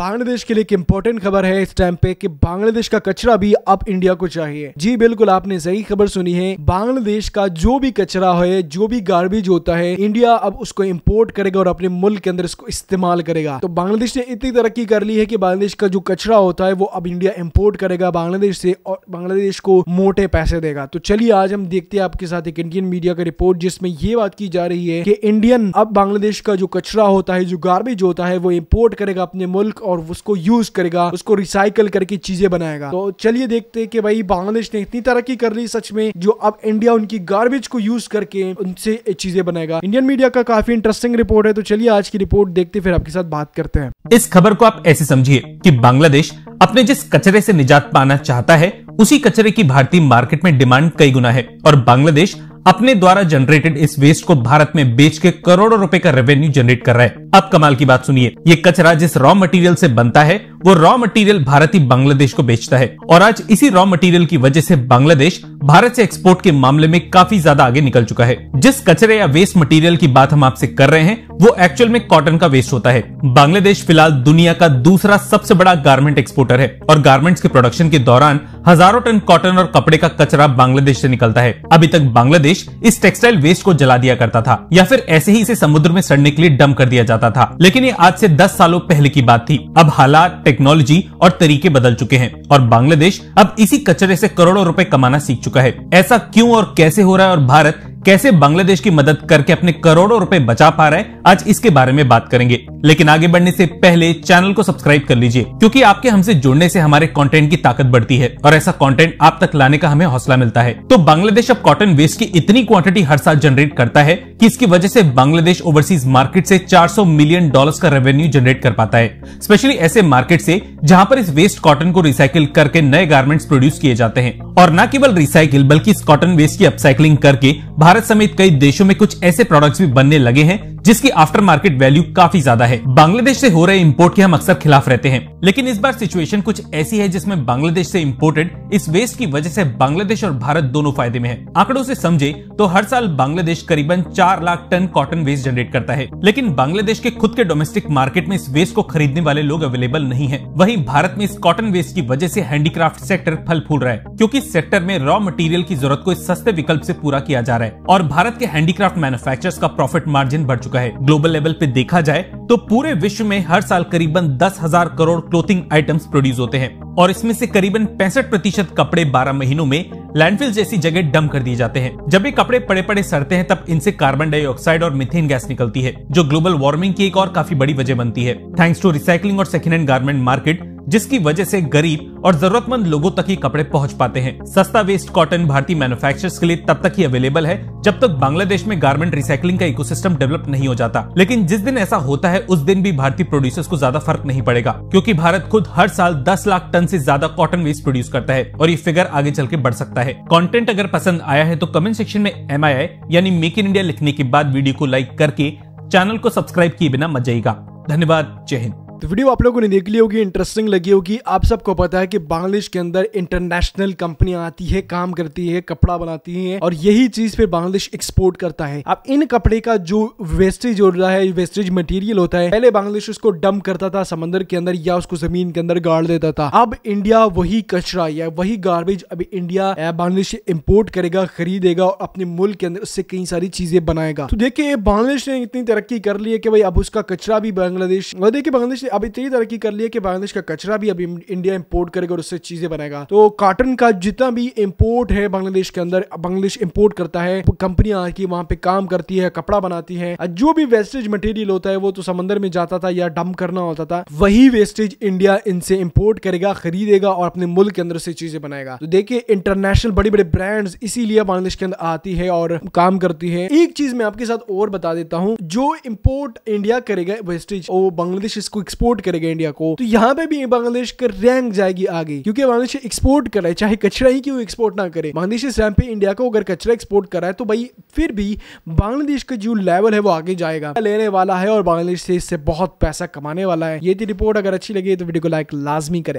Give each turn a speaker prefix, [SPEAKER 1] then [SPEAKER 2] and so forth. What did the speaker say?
[SPEAKER 1] बांग्लादेश के लिए एक इम्पोर्टेंट खबर है इस टाइम पे कि बांग्लादेश का कचरा भी अब इंडिया को चाहिए जी बिल्कुल आपने सही खबर सुनी है बांग्लादेश का जो भी कचरा है जो भी गार्बेज होता है इंडिया अब उसको इम्पोर्ट करेगा और अपने मुल्क के अंदर इसको इस्तेमाल करेगा तो बांग्लादेश ने इतनी तरक्की कर ली है की बांग्लादेश का जो कचरा होता है वो अब इंडिया इम्पोर्ट करेगा बांग्लादेश से और बांग्लादेश को मोटे पैसे देगा तो चलिए आज हम देखते हैं आपके साथ एक इंडियन मीडिया का रिपोर्ट जिसमें ये बात की जा रही है की इंडियन अब बांग्लादेश का जो कचरा होता है जो गार्बेज होता है वो इम्पोर्ट करेगा अपने मुल्क और उसको यूज करेगा उसको रिसाइकल करके चीजें बनाएगा तो चलिए देखते हैं कि भाई बांग्लादेश ने इतनी तरक्की कर ली सच में जो अब इंडिया उनकी गार्बेज को यूज करके उनसे चीजें बनाएगा इंडियन मीडिया का काफी इंटरेस्टिंग रिपोर्ट है तो चलिए आज की रिपोर्ट देखते फिर आपके साथ बात करते हैं
[SPEAKER 2] इस खबर को आप ऐसे समझिए की बांग्लादेश अपने जिस कचरे से निजात पाना चाहता है उसी कचरे की भारतीय मार्केट में डिमांड कई गुना है और बांग्लादेश अपने द्वारा जनरेटेड इस वेस्ट को भारत में बेच के करोड़ों रुपए का रेवेन्यू जनरेट कर रहा है अब कमाल की बात सुनिए ये कचरा जिस रॉ मटेरियल से बनता है वो रॉ मटेरियल भारत ही बांग्लादेश को बेचता है और आज इसी रॉ मटेरियल की वजह से बांग्लादेश भारत से एक्सपोर्ट के मामले में काफी ज्यादा आगे निकल चुका है जिस कचरे या वेस्ट मटेरियल की बात हम आपसे कर रहे हैं वो एक्चुअल में कॉटन का वेस्ट होता है बांग्लादेश फिलहाल दुनिया का दूसरा सबसे बड़ा गारमेंट एक्सपोर्टर है और गारमेंट्स के प्रोडक्शन के दौरान हजारों टन कॉटन और कपड़े का कचरा बांग्लादेश से निकलता है अभी तक बांग्लादेश इस टेक्सटाइल वेस्ट को जला दिया करता था या फिर ऐसे ही इसे समुद्र में सड़ने के लिए डम कर दिया जाता था लेकिन ये आज से दस सालों पहले की बात थी अब हालात टेक्नोलॉजी और तरीके बदल चुके हैं और बांग्लादेश अब इसी कचरे ऐसी करोड़ों रूपए कमाना सीख चुका है ऐसा क्यूँ और कैसे हो रहा है और भारत कैसे बांग्लादेश की मदद करके अपने करोड़ों रुपए बचा पा रहा है आज इसके बारे में बात करेंगे लेकिन आगे बढ़ने से पहले चैनल को सब्सक्राइब कर लीजिए क्योंकि आपके हमसे जुड़ने से हमारे कंटेंट की ताकत बढ़ती है और ऐसा कंटेंट आप तक लाने का हमें हौसला मिलता है तो बांग्लादेश अब कॉटन वेस्ट की इतनी क्वांटिटी हर साल जनरेट करता है कि इसकी वजह से बांग्लादेश ओवरसीज मार्केट से 400 मिलियन डॉलर का रेवेन्यू जनरेट कर पाता है स्पेशली ऐसे मार्केट ऐसी जहाँ पर इस वेस्ट कॉटन को रिसाइकिल करके नए गार्मेंट्स प्रोड्यूस किए जाते हैं और न केवल रिसाइकिल बल्कि इस कॉटन वेस्ट की अपसाइकिलिंग करके भारत समेत कई देशों में कुछ ऐसे प्रोडक्ट्स भी बनने लगे हैं जिसकी आफ्टर मार्केट वैल्यू काफी ज्यादा है बांग्लादेश से हो रहे इम्पोर्ट के हम अक्सर खिलाफ रहते हैं लेकिन इस बार सिचुएशन कुछ ऐसी है जिसमें बांग्लादेश से इम्पोर्टेड इस वेस्ट की वजह से बांग्लादेश और भारत दोनों फायदे में है आंकड़ों से समझे तो हर साल बांग्लादेश करीबन चार lakh tonne cotton waste generate करता है लेकिन बांग्लादेश के खुद के डोमेस्टिक मार्केट में इस वेस्ट को खरीदने वाले लोग अवेलेबल नहीं है वही भारत में इस कॉटन वेस्ट की वजह ऐसी हैंडीक्राफ्ट सेक्टर फल फूल रहा है क्यूँकी सेक्टर में रॉ मटेरियल की जरूरत को इस सस्ते विकल्प ऐसी पूरा किया जा रहा है और भारत के हैंडीक्राफ्ट मैनुफेक्चर का प्रॉफिट मार्जिन बढ़ चुका चुका है ग्लोबल लेवल पे देखा जाए तो पूरे विश्व में हर साल करीबन दस हजार करोड़ क्लोथिंग आइटम्स प्रोड्यूस होते हैं और इसमें से करीबन पैंसठ प्रतिशत कपड़े बारह महीनों में लैंडफिल जैसी जगह डम कर दिए जाते हैं जब ये कपड़े पड़े पड़े सड़ते हैं तब इनसे कार्बन डाइऑक्साइड और मिथेन गैस निकलती है जो ग्लोबल वार्मिंग की एक और काफी बड़ी वजह बनती है थैंक्स टू रिसाइकलिंग और सेकेंड हैंड गार्मेंट मार्केट जिसकी वजह से गरीब और जरूरतमंद लोगों तक ही कपड़े पहुंच पाते हैं सस्ता वेस्ट कॉटन भारतीय मैन्युफैक्चरर्स के लिए तब तक ही अवेलेबल है जब तक बांग्लादेश में गारमेंट रिसाइकलिंग का इकोसिस्टम डेवलप नहीं हो जाता लेकिन जिस दिन ऐसा होता है उस दिन भी भारतीय प्रोड्यूसर्स को ज्यादा फर्क नहीं पड़ेगा क्यूँकी भारत खुद हर साल दस लाख टन ऐसी ज्यादा कॉटन वेस्ट प्रोड्यूस करता है और ये फिगर आगे चल के बढ़ सकता है कॉन्टेंट अगर पसंद आया है तो कमेंट सेक्शन में एम यानी मेक इन इंडिया लिखने के बाद वीडियो को लाइक करके चैनल को सब्सक्राइब किए बिना मत जाएगा धन्यवाद जय हिंद तो वीडियो आप लोगों ने देख
[SPEAKER 1] ली होगी इंटरेस्टिंग लगी होगी आप सबको पता है कि बांग्लादेश के अंदर इंटरनेशनल कंपनियां आती है काम करती है कपड़ा बनाती है और यही चीज फिर बांग्लादेश एक्सपोर्ट करता है अब इन कपड़े का जो वेस्टेज हो रहा है वेस्टेज मटेरियल होता है पहले बांग्लादेश उसको डम करता था समंदर के अंदर या उसको जमीन के अंदर गाड़ देता था अब इंडिया वही कचरा या वही गार्बेज अभी इंडिया बांग्लादेश इम्पोर्ट करेगा खरीदेगा और अपने मुल्क के अंदर उससे कई सारी चीजें बनाएगा तो देखिए बांग्लादेश ने इतनी तरक्की कर ली है कि भाई अब उसका कचरा भी बांग्लादेश देखिए बांग्लादेश अब इतनी तरक्की तो कर ली है कि बांग्लादेश का कचरा भी अब इंडिया इम्पोर्ट करेगा और उससे चीजें बनाएगा तो कॉटन का जितना भी इम्पोर्ट है बांग्लादेश के अंदर बांग्लादेश इंपोर्ट करता है कंपनियां आके वहां पे काम करती है कपड़ा बनाती है जो भी वेस्टेज मटेरियल होता है वो तो समंदर में जाता था या डंप करना होता था वही वेस्टेज इंडिया इनसे इम्पोर्ट करेगा खरीदेगा और अपने मुल्क के अंदर से चीजें बनाएगा तो देखिए इंटरनेशनल बड़े बड़े ब्रांड्स इसीलिए बांग्लादेश के अंदर आती है और काम करती है एक चीज मैं आपके साथ और बता देता हूँ जो इंपोर्ट इंडिया करेगा वेस्टेज वो बांग्लादेश इसको एक्सपोर्ट करेगा इंडिया को तो यहाँ पे भी बांग्लादेश का रैंक जाएगी आगे क्योंकि बांग्लादेश एक्सपोर्ट कर रहा है चाहे कचरा ही क्यों एक्सपोर्ट ना करे बांग्लादेश इस रैंक पे इंडिया को अगर कचरा एक्सपोर्ट कर रहा है तो भाई फिर भी बांग्लादेश का जो लेवल है वो आगे जाएगा लेने वाला है और बांग्लादेश से इससे बहुत पैसा कमाने वाला है ये थी रिपोर्ट अगर अच्छी लगी तो वीडियो को लाइक लाजमी करें